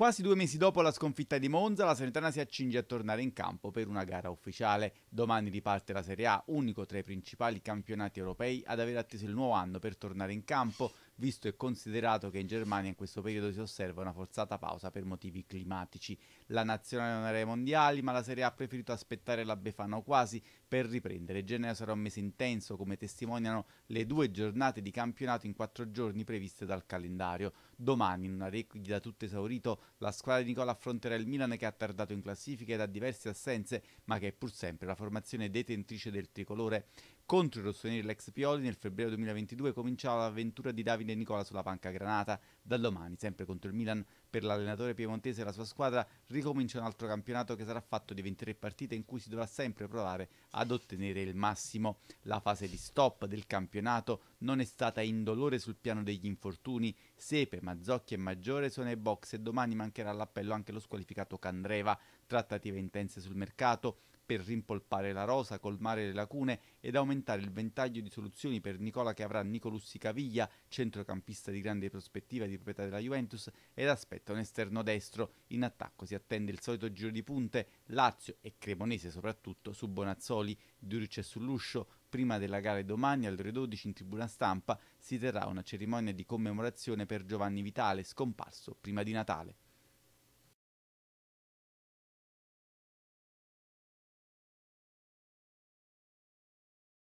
Quasi due mesi dopo la sconfitta di Monza, la Salernitana si accinge a tornare in campo per una gara ufficiale. Domani riparte la Serie A, unico tra i principali campionati europei ad aver atteso il nuovo anno per tornare in campo visto e considerato che in Germania in questo periodo si osserva una forzata pausa per motivi climatici. La nazionale non era ai mondiali, ma la Serie A ha preferito aspettare la Befana quasi per riprendere. Gennaio sarà un mese intenso, come testimoniano le due giornate di campionato in quattro giorni previste dal calendario. Domani, in una requie da tutto esaurito, la squadra di Nicola affronterà il Milan che ha tardato in classifica ed ha diverse assenze, ma che è pur sempre la formazione detentrice del tricolore. Contro i rossoneri l'ex Pioli nel febbraio 2022 cominciava l'avventura di Davide Davide Nicola sulla panca granata. Da domani, sempre contro il Milan, per l'allenatore piemontese e la sua squadra ricomincia un altro campionato che sarà fatto di 23 partite in cui si dovrà sempre provare ad ottenere il massimo. La fase di stop del campionato non è stata indolore sul piano degli infortuni. Sepe, Mazzocchi e Maggiore sono ai box e domani mancherà all'appello anche lo squalificato Candreva. Trattative intense sul mercato, per rimpolpare la rosa, colmare le lacune ed aumentare il ventaglio di soluzioni per Nicola che avrà Nicolussi Caviglia, centrocampista di grande prospettiva di proprietà della Juventus, ed aspetta un esterno destro. In attacco si attende il solito giro di punte, Lazio e Cremonese soprattutto su Bonazzoli, Duric è sull'uscio, prima della gara domani alle ore 12 in tribuna stampa si terrà una cerimonia di commemorazione per Giovanni Vitale, scomparso prima di Natale.